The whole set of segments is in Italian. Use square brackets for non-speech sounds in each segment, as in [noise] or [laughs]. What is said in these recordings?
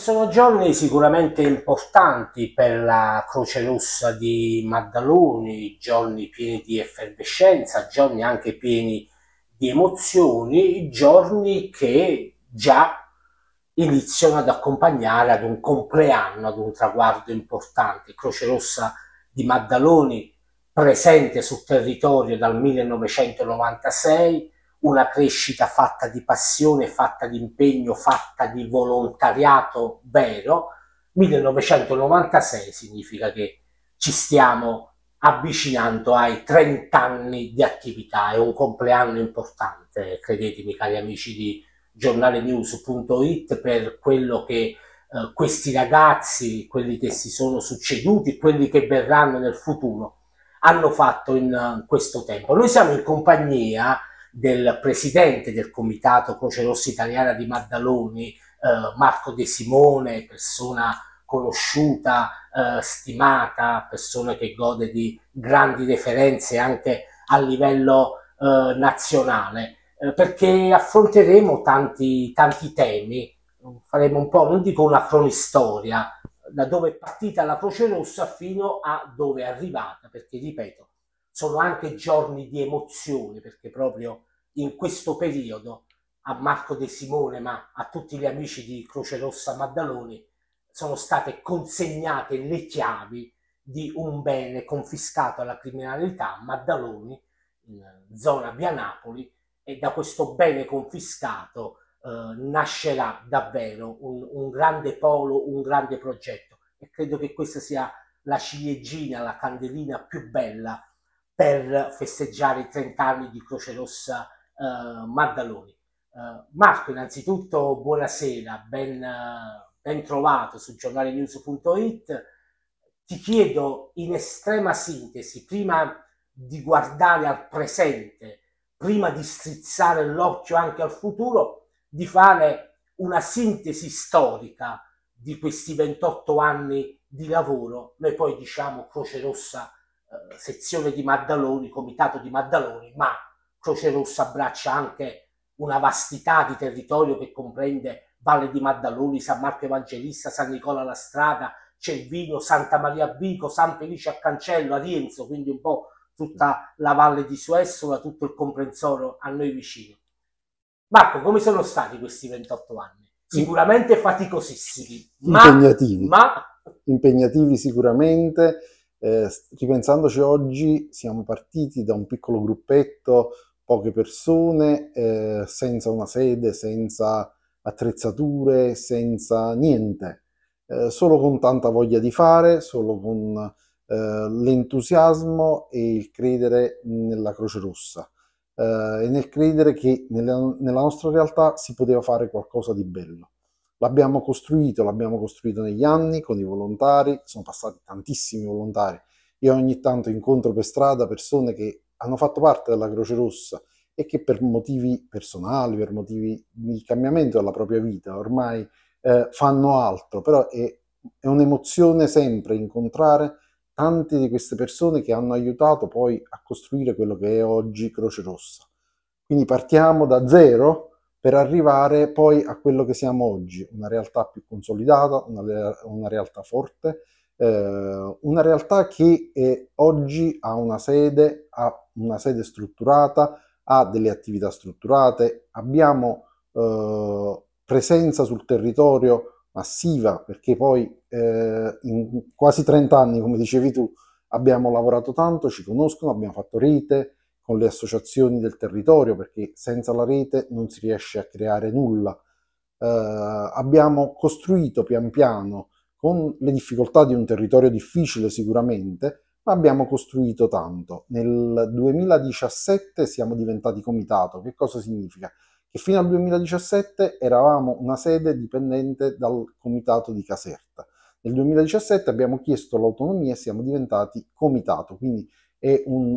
sono giorni sicuramente importanti per la Croce Rossa di Maddaloni, giorni pieni di effervescenza, giorni anche pieni di emozioni, giorni che già iniziano ad accompagnare ad un compleanno, ad un traguardo importante. Croce Rossa di Maddaloni presente sul territorio dal 1996, una crescita fatta di passione, fatta di impegno, fatta di volontariato vero. 1996 significa che ci stiamo avvicinando ai 30 anni di attività, è un compleanno importante, credetemi cari amici di giornalenews.it per quello che eh, questi ragazzi, quelli che si sono succeduti, quelli che verranno nel futuro, hanno fatto in, in eh, questo tempo. Noi siamo in compagnia del presidente del comitato Croce Rossa Italiana di Maddaloni, eh, Marco De Simone, persona conosciuta, eh, stimata, persona che gode di grandi referenze anche a livello eh, nazionale, eh, perché affronteremo tanti, tanti temi, faremo un po', non dico una cronistoria, da dove è partita la Croce Rossa fino a dove è arrivata, perché ripeto, sono anche giorni di emozione perché proprio in questo periodo a Marco De Simone ma a tutti gli amici di Croce Rossa Maddaloni sono state consegnate le chiavi di un bene confiscato alla criminalità Maddaloni in zona via Napoli e da questo bene confiscato eh, nascerà davvero un, un grande polo, un grande progetto e credo che questa sia la ciliegina, la candelina più bella per festeggiare i 30 anni di Croce Rossa eh, Maddaloni. Eh, Marco, innanzitutto buonasera, ben, ben trovato su giornalenews.it. Ti chiedo in estrema sintesi, prima di guardare al presente, prima di strizzare l'occhio anche al futuro, di fare una sintesi storica di questi 28 anni di lavoro. Noi poi diciamo Croce Rossa Maddaloni. Eh, sezione di Maddaloni, comitato di Maddaloni, ma Croce Rossa abbraccia anche una vastità di territorio che comprende Valle di Maddaloni, San Marco Evangelista, San Nicola la Strada, Cervino, Santa Maria Vico, San Felice a Cancello, Arienzo, quindi un po' tutta la valle di Suessola, tutto il comprensorio a noi vicino. Marco, come sono stati questi 28 anni? Sicuramente faticosissimi, impegnativi, ma... impegnativi sicuramente eh, ripensandoci oggi, siamo partiti da un piccolo gruppetto, poche persone, eh, senza una sede, senza attrezzature, senza niente, eh, solo con tanta voglia di fare, solo con eh, l'entusiasmo e il credere nella Croce Rossa eh, e nel credere che nella, nella nostra realtà si poteva fare qualcosa di bello. L'abbiamo costruito, l'abbiamo costruito negli anni con i volontari, sono passati tantissimi volontari. Io ogni tanto incontro per strada persone che hanno fatto parte della Croce Rossa e che per motivi personali, per motivi di cambiamento della propria vita, ormai eh, fanno altro, però è, è un'emozione sempre incontrare tante di queste persone che hanno aiutato poi a costruire quello che è oggi Croce Rossa. Quindi partiamo da zero per arrivare poi a quello che siamo oggi, una realtà più consolidata, una, una realtà forte, eh, una realtà che eh, oggi ha una sede, ha una sede strutturata, ha delle attività strutturate, abbiamo eh, presenza sul territorio massiva, perché poi eh, in quasi 30 anni, come dicevi tu, abbiamo lavorato tanto, ci conoscono, abbiamo fatto rite, con le associazioni del territorio, perché senza la rete non si riesce a creare nulla. Eh, abbiamo costruito pian piano, con le difficoltà di un territorio difficile sicuramente, ma abbiamo costruito tanto. Nel 2017 siamo diventati comitato. Che cosa significa? Che fino al 2017 eravamo una sede dipendente dal comitato di Caserta. Nel 2017 abbiamo chiesto l'autonomia e siamo diventati comitato, quindi è un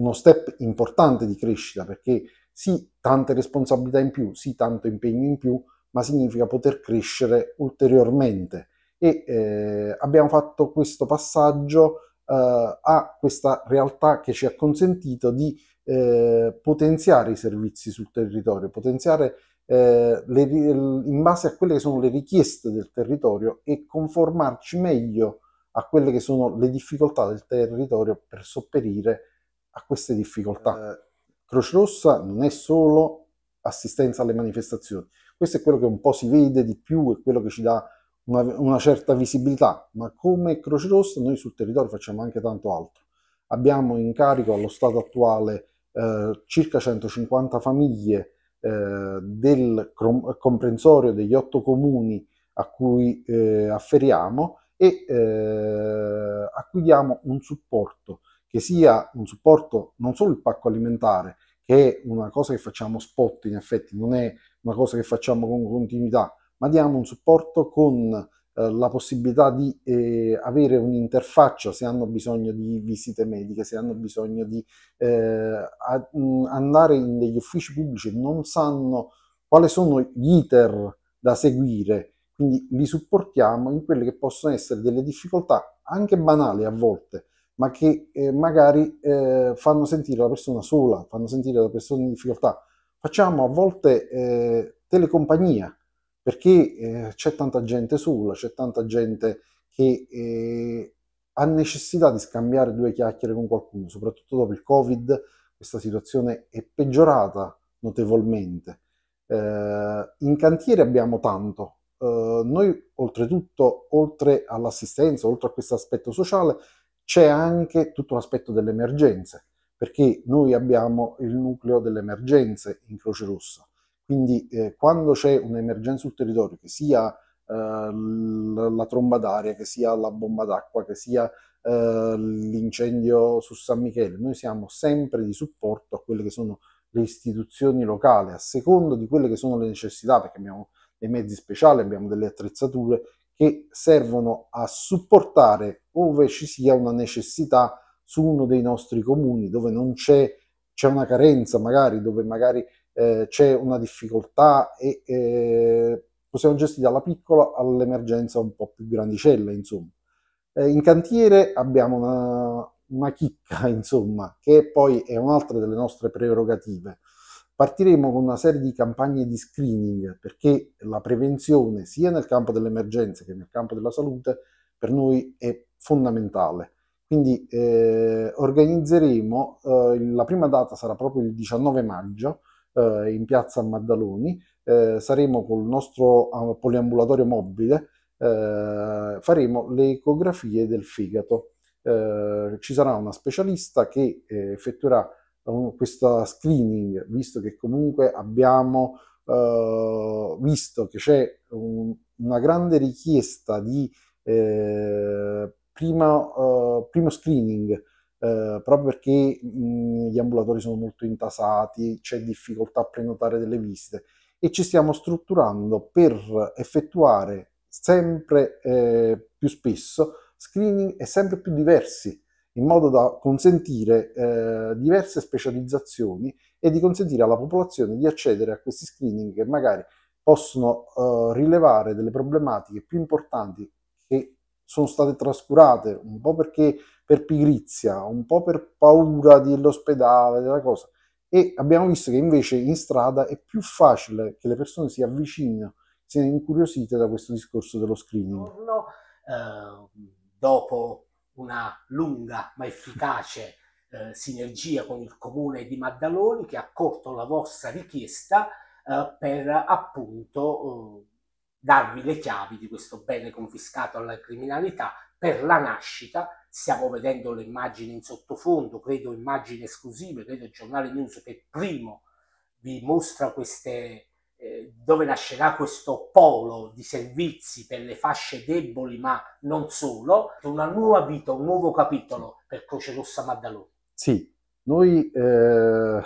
uno step importante di crescita perché sì, tante responsabilità in più, sì, tanto impegno in più, ma significa poter crescere ulteriormente. E eh, abbiamo fatto questo passaggio eh, a questa realtà che ci ha consentito di eh, potenziare i servizi sul territorio, potenziare eh, le, in base a quelle che sono le richieste del territorio e conformarci meglio a quelle che sono le difficoltà del territorio per sopperire a queste difficoltà. Eh, Croce Rossa non è solo assistenza alle manifestazioni, questo è quello che un po' si vede di più, e quello che ci dà una, una certa visibilità, ma come Croce Rossa noi sul territorio facciamo anche tanto altro. Abbiamo in carico allo stato attuale eh, circa 150 famiglie eh, del comprensorio degli otto comuni a cui eh, afferiamo e eh, a cui diamo un supporto che sia un supporto non solo il pacco alimentare, che è una cosa che facciamo spot in effetti, non è una cosa che facciamo con continuità, ma diamo un supporto con eh, la possibilità di eh, avere un'interfaccia se hanno bisogno di visite mediche, se hanno bisogno di eh, a, mh, mm, andare in degli uffici pubblici e non sanno quali sono gli iter da seguire, quindi li supportiamo in quelle che possono essere delle difficoltà anche banali a volte, ma che eh, magari eh, fanno sentire la persona sola, fanno sentire la persona in difficoltà. Facciamo a volte eh, telecompagnia, perché eh, c'è tanta gente sola, c'è tanta gente che eh, ha necessità di scambiare due chiacchiere con qualcuno, soprattutto dopo il Covid, questa situazione è peggiorata notevolmente. Eh, in cantiere abbiamo tanto. noi oltretutto, oltre all'assistenza, oltre a questo aspetto sociale, c'è anche tutto l'aspetto delle emergenze, perché noi abbiamo il nucleo delle emergenze in Croce Rossa. Quindi eh, quando c'è un'emergenza sul territorio, che sia eh, la tromba d'aria, che sia la bomba d'acqua, che sia eh, l'incendio su San Michele, noi siamo sempre di supporto a quelle che sono le istituzioni locali, a secondo di quelle che sono le necessità, perché abbiamo dei mezzi speciali, abbiamo delle attrezzature che servono a supportare ove ci sia una necessità su uno dei nostri comuni dove non c'è, c'è una carenza magari, dove magari eh, c'è una difficoltà e eh, possiamo gestire dalla piccola all'emergenza un po' più grandicella, insomma. Eh, in cantiere abbiamo una, una chicca, [laughs] insomma, che poi è un'altra delle nostre prerogative. Partiremo con una serie di campagne di screening perché la prevenzione sia nel campo delle emergenze che nel campo della salute per noi è fondamentale. Quindi eh, organizzeremo, eh, la prima data sarà proprio il 19 maggio eh, in piazza Maddaloni, eh, saremo col nostro ah, poliambulatorio mobile, eh, faremo le ecografie del fegato. Eh, ci sarà una specialista che effettuerà questo screening, visto che comunque abbiamo eh, visto che c'è un, una grande richiesta di eh, prima, eh, primo screening, eh, proprio perché mh, mm, gli ambulatori sono molto intasati, c'è difficoltà a prenotare delle visite e ci stiamo strutturando per effettuare sempre eh, più spesso screening e sempre più diversi in modo da consentire eh, diverse specializzazioni e di consentire alla popolazione di accedere a questi screening che magari possono eh, rilevare delle problematiche più importanti che sono state trascurate, un po' perché per pigrizia, un po' per paura dell'ospedale, della cosa. E abbiamo visto che invece in strada è più facile che le persone si avvicinino, siano incuriosite da questo discorso dello screening. No, eh, dopo una lunga ma efficace eh, sinergia con il comune di Maddaloni che ha accolto la vostra richiesta eh, per appunto eh, darvi le chiavi di questo bene confiscato alla criminalità per la nascita. Stiamo vedendo le immagini in sottofondo, credo immagini esclusive, credo il giornale news che primo vi mostra queste eh, dove nascerà questo polo di servizi per le fasce deboli, ma non solo, una nuova vita, un nuovo capitolo per Croce Rossa Maddaloni. Sì, noi eh,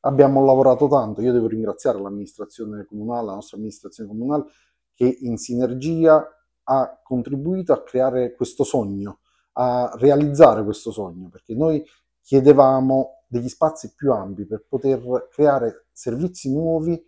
abbiamo lavorato tanto, io devo ringraziare l'amministrazione comunale, la nostra amministrazione comunale, che in sinergia ha contribuito a creare questo sogno, a realizzare questo sogno, perché noi chiedevamo degli spazi più ampi per poter creare servizi nuovi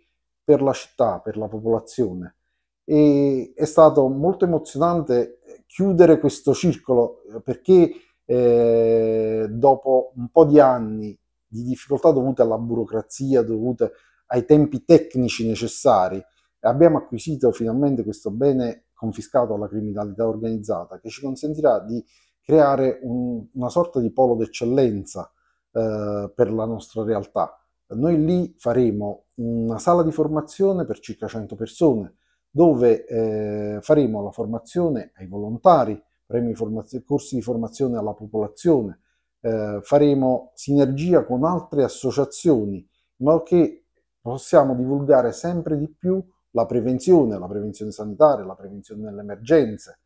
per la città, per la popolazione. E è stato molto emozionante chiudere questo circolo eh, perché eh, dopo un po' di anni di difficoltà dovute alla burocrazia, dovute ai tempi tecnici necessari, abbiamo acquisito finalmente questo bene confiscato alla criminalità organizzata che ci consentirà di creare un, una sorta di polo d'eccellenza eh, per la nostra realtà noi lì faremo una sala di formazione per circa 100 persone, dove eh, faremo la formazione ai volontari, faremo formaz- corsi di formazione alla popolazione, eh, faremo sinergia con altre associazioni, in modo che possiamo divulgare sempre di più la prevenzione, la prevenzione sanitaria, la prevenzione delle emergenze.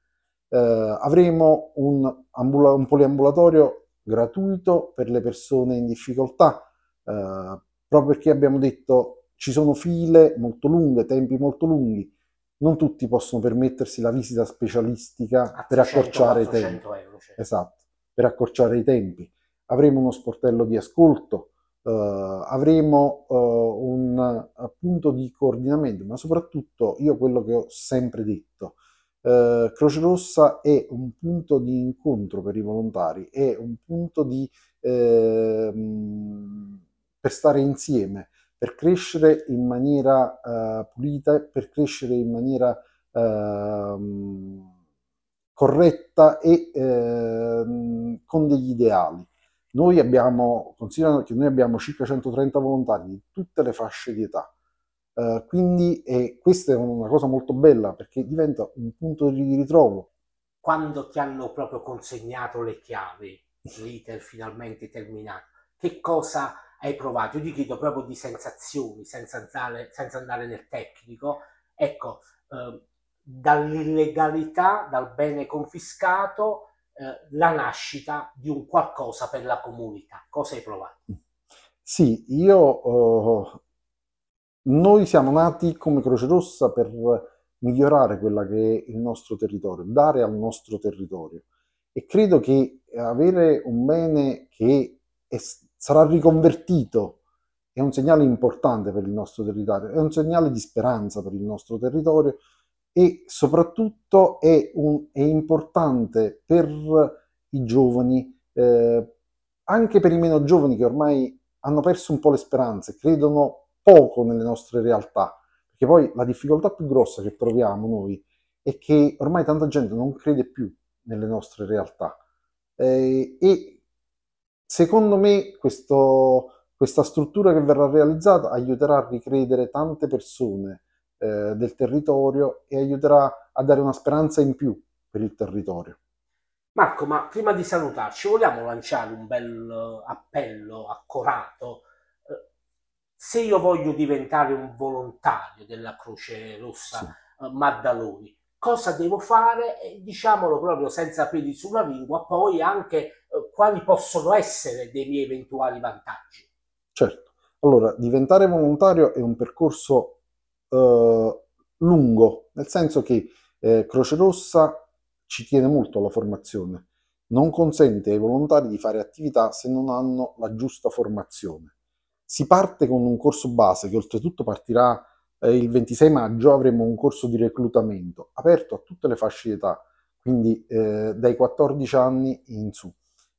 Eh, avremo un, un poliambulatorio gratuito per le persone in difficoltà, eh, proprio perché abbiamo detto ci sono file molto lunghe, tempi molto lunghi, non tutti possono permettersi la visita specialistica per accorciare i tempi. Euro, cioè. Esatto, per accorciare i tempi. Avremo uno sportello di ascolto, eh, avremo eh, un punto di coordinamento, ma soprattutto io quello che ho sempre detto, eh, Croce Rossa è un punto di incontro per i volontari, è un punto di... Mh, ehm, per stare insieme, per crescere in maniera uh, pulita, per crescere in maniera uh, corretta e uh, con degli ideali. Noi abbiamo, considerando che noi abbiamo circa 130 volontari di tutte le fasce di età, eh, quindi eh, questa è una cosa molto bella perché diventa un punto di ritrovo. Quando ti hanno proprio consegnato le chiavi, l'iter finalmente terminato, che cosa hai provato, io ti chiedo proprio di sensazioni, senza andare, senza andare nel tecnico, ecco, eh, dall'illegalità, dal bene confiscato, eh, la nascita di un qualcosa per la comunità. Cosa hai provato? Mm. Sì, io... Oh, noi siamo nati come Croce Rossa per migliorare quella che è il nostro territorio, dare al nostro territorio. E credo che avere un bene che è sarà riconvertito. È un segnale importante per il nostro territorio, è un segnale di speranza per il nostro territorio e soprattutto è, un, è importante per i giovani, eh, anche per i meno giovani che ormai hanno perso un po' le speranze, credono poco nelle nostre realtà, perché poi la difficoltà più grossa che troviamo noi è che ormai tanta gente non crede più nelle nostre realtà eh, e Secondo me questo, questa struttura che verrà realizzata aiuterà a ricredere tante persone eh, del territorio e aiuterà a dare una speranza in più per il territorio. Marco, ma prima di salutarci, vogliamo lanciare un bel eh, appello accorato? Eh, se io voglio diventare un volontario della Croce Rossa sì. Eh, Maddaloni, cosa devo fare? Diciamolo proprio senza peli sulla lingua, poi anche eh, quali possono essere dei miei eventuali vantaggi. Certo, allora diventare volontario è un percorso eh, lungo, nel senso che eh, Croce Rossa ci tiene molto alla formazione, non consente ai volontari di fare attività se non hanno la giusta formazione. Si parte con un corso base che oltretutto partirà eh, il 26 maggio, avremo un corso di reclutamento aperto a tutte le fasce d'età, età, quindi eh, dai 14 anni in su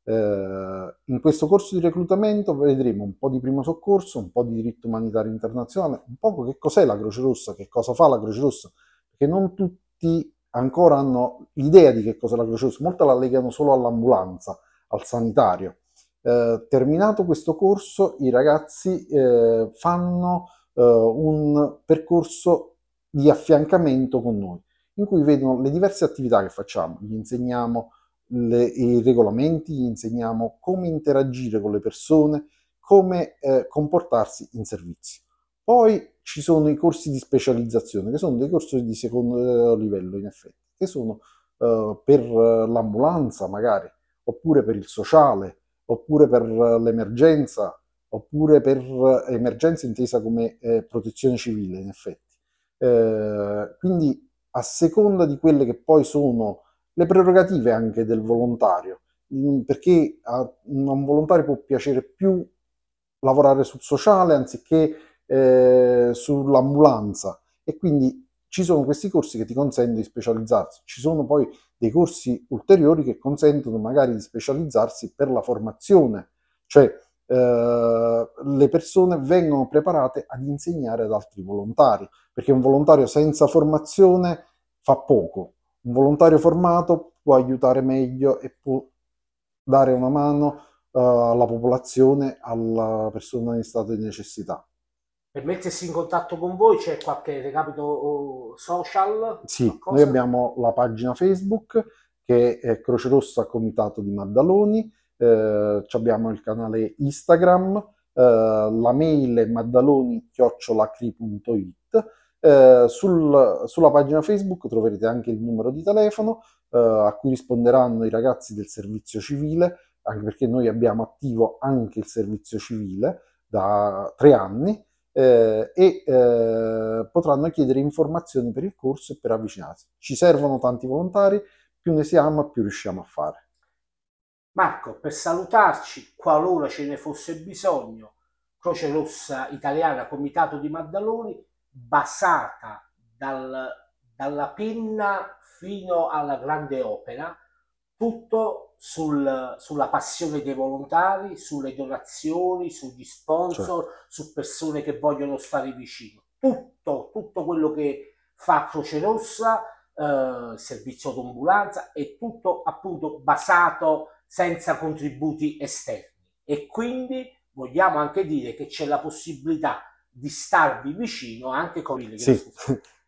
eh, in questo corso di reclutamento vedremo un po' di primo soccorso, un po' di diritto umanitario internazionale, un po' che cos'è la Croce Rossa, che cosa fa la Croce Rossa, perché non tutti ancora hanno l'idea di che cos'è la Croce Rossa, molte la legano solo all'ambulanza, al sanitario. Eh, terminato questo corso i ragazzi eh, fanno eh, un percorso di affiancamento con noi, in cui vedono le diverse attività che facciamo, gli insegniamo le, i regolamenti, gli insegniamo come interagire con le persone, come eh, comportarsi in servizio. Poi ci sono i corsi di specializzazione, che sono dei corsi di secondo eh, livello in effetti, che sono eh, per eh, l'ambulanza magari, oppure per il sociale, oppure per eh, l'emergenza, oppure per emergenza intesa come eh, protezione civile in effetti. quindi a seconda di quelle che poi sono le prerogative anche del volontario, mm, perché a un volontario può piacere più lavorare sul sociale anziché eh, sull'ambulanza e quindi ci sono questi corsi che ti consentono di specializzarsi, ci sono poi dei corsi ulteriori che consentono magari di specializzarsi per la formazione, cioè eh, le persone vengono preparate ad insegnare ad altri volontari, perché un volontario senza formazione fa poco, un volontario formato può aiutare meglio e può dare una mano uh, alla popolazione, alla persona in stato di necessità. Per mettersi in contatto con voi c'è qualche recapito social? Sì, qualcosa? noi abbiamo la pagina Facebook che è Croce Rossa Comitato di Maddaloni, eh, abbiamo il canale Instagram, eh, la mail è maddaloni-cri.it eh, sul, sulla pagina Facebook troverete anche il numero di telefono eh, a cui risponderanno i ragazzi del servizio civile, anche perché noi abbiamo attivo anche il servizio civile da tre anni eh, e eh, potranno chiedere informazioni per il corso e per avvicinarsi. Ci servono tanti volontari, più ne siamo più riusciamo a fare. Marco, per salutarci, qualora ce ne fosse bisogno, Croce Rossa Italiana, Comitato di Maddaloni, basata dal, dalla penna fino alla grande opera, tutto sul, sulla passione dei volontari, sulle donazioni, sugli sponsor, cioè. su persone che vogliono stare vicino. Tutto, tutto quello che fa Croce Rossa, eh, servizio d'ambulanza, è tutto appunto basato senza contributi esterni. E quindi vogliamo anche dire che c'è la possibilità di starvi vicino anche con il sì. [laughs]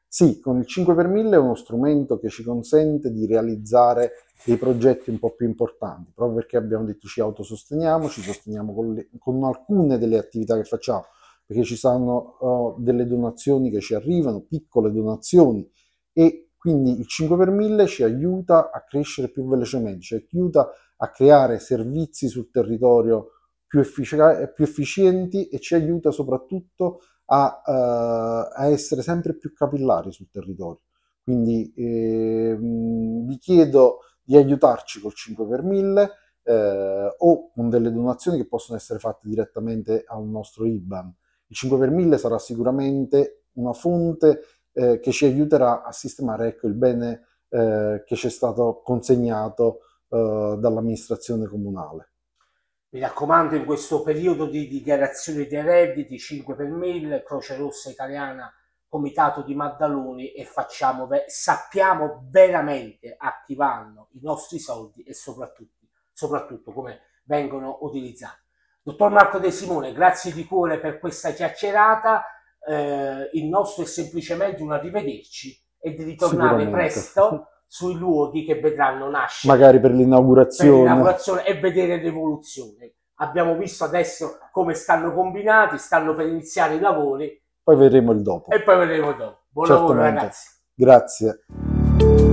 sì, con il 5 per 1000 è uno strumento che ci consente di realizzare dei progetti un po' più importanti, proprio perché abbiamo detto ci autososteniamo, ci sosteniamo con, le, con alcune delle attività che facciamo, perché ci sono oh, delle donazioni che ci arrivano, piccole donazioni, e quindi il 5 per 1000 ci aiuta a crescere più velocemente, ci aiuta a creare servizi sul territorio più, effic- eh, più efficienti e ci aiuta soprattutto a, uh, a, essere sempre più capillari sul territorio. Quindi eh, vi chiedo di aiutarci col 5 per 1000 eh, o con delle donazioni che possono essere fatte direttamente al nostro IBAN. Il 5 per 1000 sarà sicuramente una fonte eh, che ci aiuterà a sistemare ecco, il bene eh, che ci è stato consegnato dall'amministrazione comunale. Mi raccomando, in questo periodo di dichiarazione dei redditi 5 per 1000, Croce Rossa Italiana, Comitato di Maddaloni e facciamo, sappiamo veramente a chi vanno i nostri soldi e soprattutto, soprattutto come vengono utilizzati. Dottor Marco De Simone, grazie di cuore per questa chiacchierata. Eh, il nostro è semplicemente un arrivederci e di ritornare presto [laughs] sui luoghi che vedranno nascere. Magari per l'inaugurazione. e vedere l'evoluzione. Abbiamo visto adesso come stanno combinati, stanno per iniziare i lavori. Poi vedremo il dopo. E poi vedremo il dopo. Buon Certamente. lavoro ragazzi. Grazie.